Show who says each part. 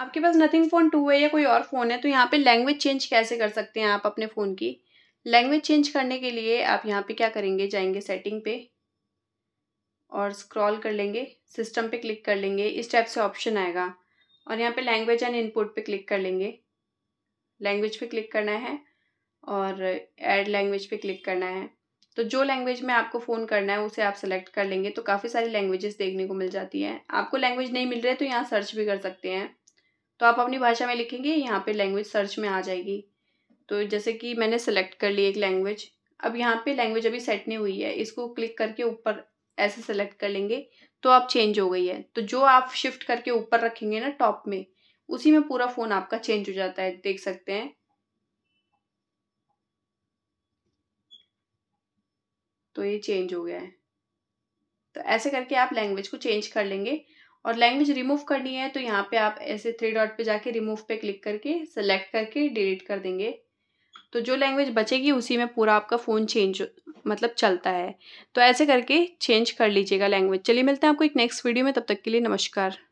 Speaker 1: आपके पास nothing phone to है या कोई और फ़ोन है तो यहाँ पे लैंग्वेज चेंज कैसे कर सकते हैं आप अपने फ़ोन की लैंग्वेज चेंज करने के लिए आप यहाँ पे क्या करेंगे जाएंगे सेटिंग पे और स्क्रॉल कर लेंगे सिस्टम पे क्लिक कर लेंगे इस टाइप से ऑप्शन आएगा और यहाँ पे लैंग्वेज एंड इनपुट पे क्लिक कर लेंगे लैंग्वेज पे क्लिक करना है और एड लैंग्वेज पे क्लिक करना है तो जो लैंग्वेज में आपको फ़ोन करना है उसे आप सेलेक्ट कर लेंगे तो काफ़ी सारी लैंग्वेजेस देखने को मिल जाती हैं आपको लैंग्वेज नहीं मिल रही है तो यहाँ सर्च भी कर सकते हैं तो आप अपनी भाषा में लिखेंगे यहाँ पे लैंग्वेज सर्च में आ जाएगी तो जैसे कि मैंने सेलेक्ट कर ली एक लैंग्वेज अब यहाँ पे लैंग्वेज अभी सेट नहीं हुई है इसको क्लिक करके ऊपर ऐसे सेलेक्ट कर लेंगे तो आप चेंज हो गई है तो जो आप शिफ्ट करके ऊपर रखेंगे ना टॉप में उसी में पूरा फ़ोन आपका चेंज हो जाता है देख सकते हैं तो ये चेंज हो गया है तो ऐसे करके आप लैंग्वेज को चेंज कर लेंगे और लैंग्वेज रिमूव करनी है तो यहाँ पे आप ऐसे थ्री डॉट पे जाके रिमूव पे क्लिक करके सेलेक्ट करके डिलीट कर देंगे तो जो लैंग्वेज बचेगी उसी में पूरा आपका फ़ोन चेंज मतलब चलता है तो ऐसे करके चेंज कर लीजिएगा लैंग्वेज चलिए मिलते हैं आपको एक नेक्स्ट वीडियो में तब तक के लिए नमस्कार